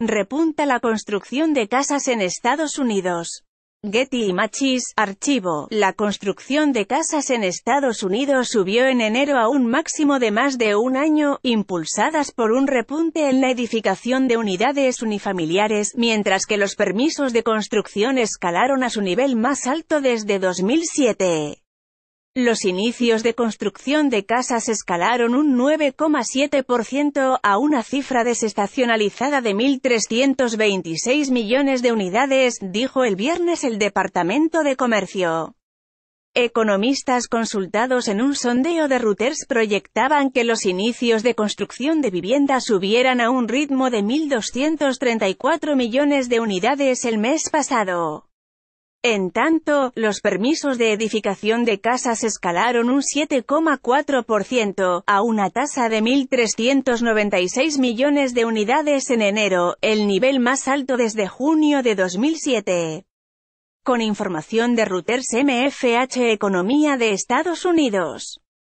Repunta la construcción de casas en Estados Unidos. Getty Images, archivo. La construcción de casas en Estados Unidos subió en enero a un máximo de más de un año, impulsadas por un repunte en la edificación de unidades unifamiliares, mientras que los permisos de construcción escalaron a su nivel más alto desde 2007. Los inicios de construcción de casas escalaron un 9,7% a una cifra desestacionalizada de 1.326 millones de unidades, dijo el viernes el Departamento de Comercio. Economistas consultados en un sondeo de Reuters proyectaban que los inicios de construcción de viviendas subieran a un ritmo de 1.234 millones de unidades el mes pasado. En tanto, los permisos de edificación de casas escalaron un 7,4%, a una tasa de 1.396 millones de unidades en enero, el nivel más alto desde junio de 2007. Con información de Reuters MFH Economía de Estados Unidos.